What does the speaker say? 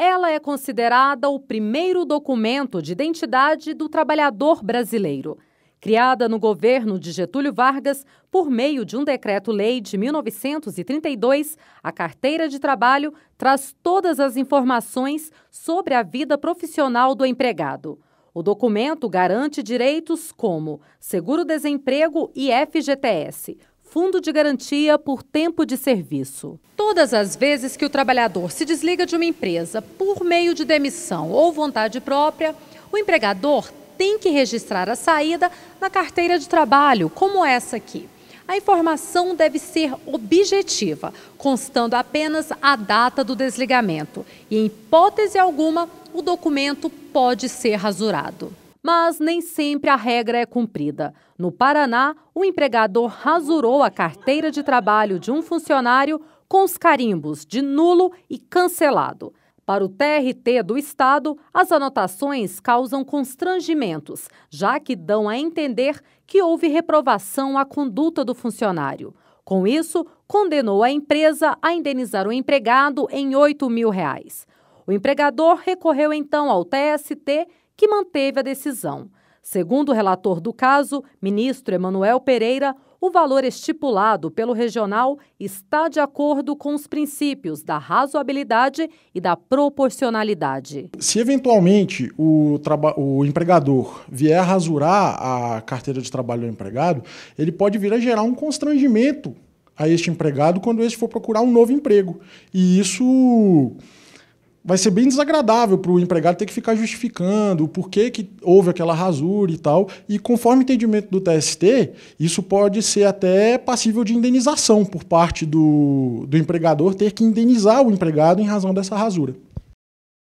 Ela é considerada o primeiro documento de identidade do trabalhador brasileiro. Criada no governo de Getúlio Vargas por meio de um decreto-lei de 1932, a carteira de trabalho traz todas as informações sobre a vida profissional do empregado. O documento garante direitos como seguro-desemprego e FGTS, Fundo de Garantia por Tempo de Serviço. Todas as vezes que o trabalhador se desliga de uma empresa por meio de demissão ou vontade própria, o empregador tem que registrar a saída na carteira de trabalho, como essa aqui. A informação deve ser objetiva, constando apenas a data do desligamento, e em hipótese alguma, o documento pode ser rasurado mas nem sempre a regra é cumprida. No Paraná, o empregador rasurou a carteira de trabalho de um funcionário com os carimbos de nulo e cancelado. Para o TRT do Estado, as anotações causam constrangimentos, já que dão a entender que houve reprovação à conduta do funcionário. Com isso, condenou a empresa a indenizar o empregado em 8 mil reais. O empregador recorreu então ao TST que manteve a decisão. Segundo o relator do caso, ministro Emanuel Pereira, o valor estipulado pelo regional está de acordo com os princípios da razoabilidade e da proporcionalidade. Se eventualmente o, o empregador vier rasurar a carteira de trabalho do empregado, ele pode vir a gerar um constrangimento a este empregado quando este for procurar um novo emprego. E isso vai ser bem desagradável para o empregado ter que ficar justificando o porquê que houve aquela rasura e tal. E conforme o entendimento do TST, isso pode ser até passível de indenização por parte do, do empregador ter que indenizar o empregado em razão dessa rasura.